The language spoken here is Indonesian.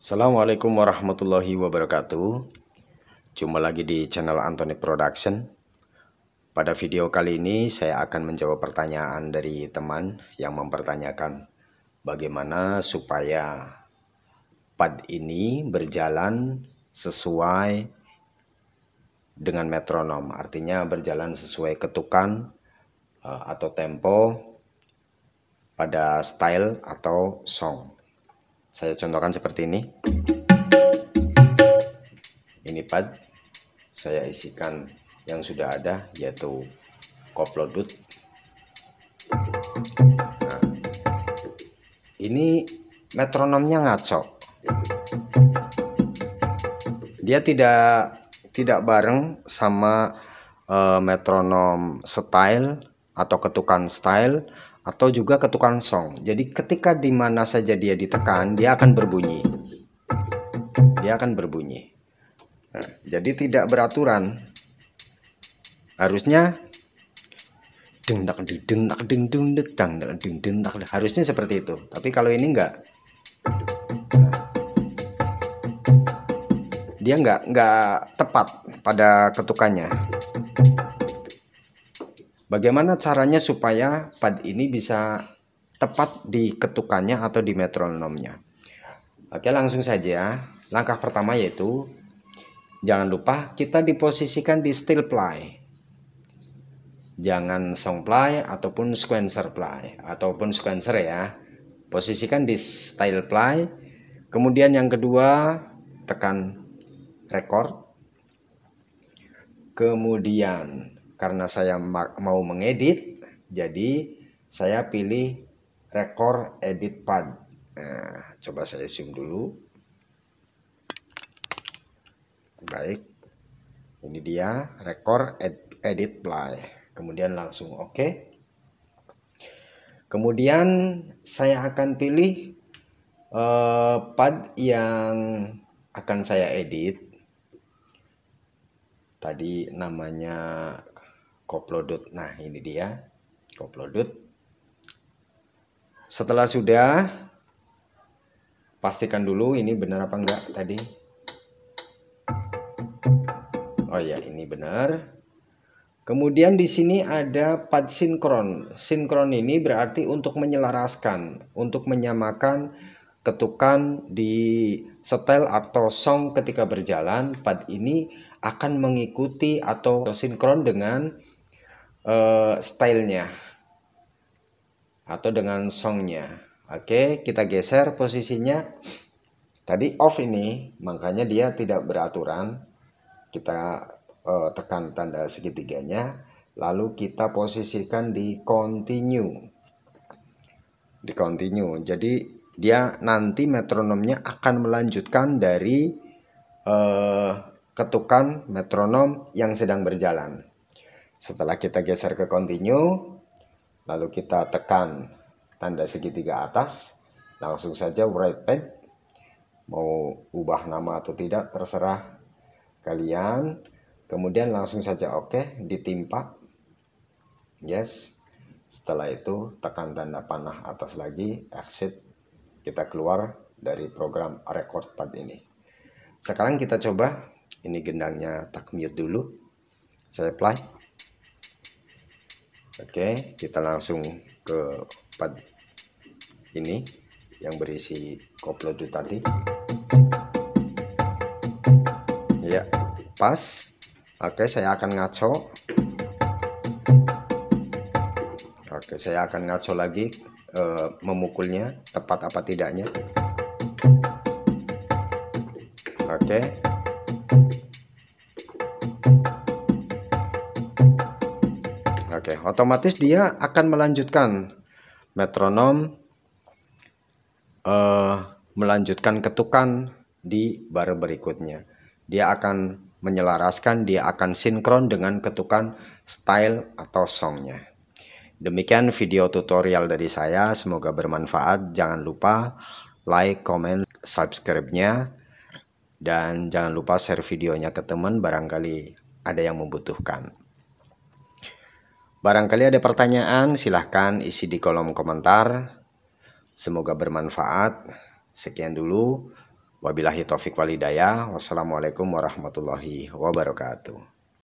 Assalamualaikum warahmatullahi wabarakatuh. Jumpa lagi di channel Anthony Production. Pada video kali ini saya akan menjawab pertanyaan dari teman yang mempertanyakan bagaimana supaya pad ini berjalan sesuai dengan metronom. Artinya berjalan sesuai ketukan eh, atau tempo pada style atau song. Saya contohkan seperti ini. Ini pad saya isikan yang sudah ada yaitu koplo dut. Nah, ini metronomnya ngaco. Dia tidak tidak bareng sama uh, metronom style atau ketukan style atau juga ketukan song. Jadi ketika di mana saja dia ditekan, dia akan berbunyi. Dia akan berbunyi. Nah, jadi tidak beraturan. Harusnya dendak dendak dendung dendang dendak harusnya seperti itu. Tapi kalau ini enggak. Dia enggak enggak tepat pada ketukannya. Bagaimana caranya supaya pad ini bisa tepat di ketukannya atau di metronomnya? Oke, langsung saja. Ya. Langkah pertama yaitu jangan lupa kita diposisikan di steel ply. Jangan song ply ataupun sequencer ply ataupun sequencer ya. Posisikan di style ply. Kemudian yang kedua, tekan record. Kemudian karena saya mau mengedit jadi saya pilih record edit pad nah, coba saya zoom dulu baik ini dia record ed edit play kemudian langsung oke okay. kemudian saya akan pilih uh, pad yang akan saya edit tadi namanya Koplodut. Nah, ini dia Koplodut. Setelah sudah, pastikan dulu ini benar apa enggak tadi. Oh ya, ini benar. Kemudian di sini ada pad sinkron. Sinkron ini berarti untuk menyelaraskan, untuk menyamakan ketukan di setel atau song ketika berjalan. Pad ini akan mengikuti atau sinkron dengan uh, stylenya atau dengan songnya oke kita geser posisinya tadi off ini makanya dia tidak beraturan kita uh, tekan tanda segitiganya lalu kita posisikan di continue di continue jadi dia nanti metronomnya akan melanjutkan dari uh, ketukan metronom yang sedang berjalan setelah kita geser ke continue, lalu kita tekan tanda segitiga atas, langsung saja write pad. Mau ubah nama atau tidak terserah kalian. Kemudian langsung saja oke okay, ditimpa. Yes. Setelah itu tekan tanda panah atas lagi, exit. Kita keluar dari program record pad ini. Sekarang kita coba ini gendangnya tak mute dulu. Saya play. Oke, kita langsung ke pad ini yang berisi koplo itu tadi. Ya, pas. Oke, saya akan ngaco. Oke, saya akan ngaco lagi e, memukulnya tepat apa tidaknya. Oke. otomatis dia akan melanjutkan metronom uh, melanjutkan ketukan di bar berikutnya. Dia akan menyelaraskan, dia akan sinkron dengan ketukan style atau songnya. Demikian video tutorial dari saya, semoga bermanfaat. Jangan lupa like, comment, subscribe-nya. Dan jangan lupa share videonya ke teman barangkali ada yang membutuhkan. Barangkali ada pertanyaan, silahkan isi di kolom komentar. Semoga bermanfaat. Sekian dulu. Wabillahi taufik walidaya. Wassalamualaikum warahmatullahi wabarakatuh.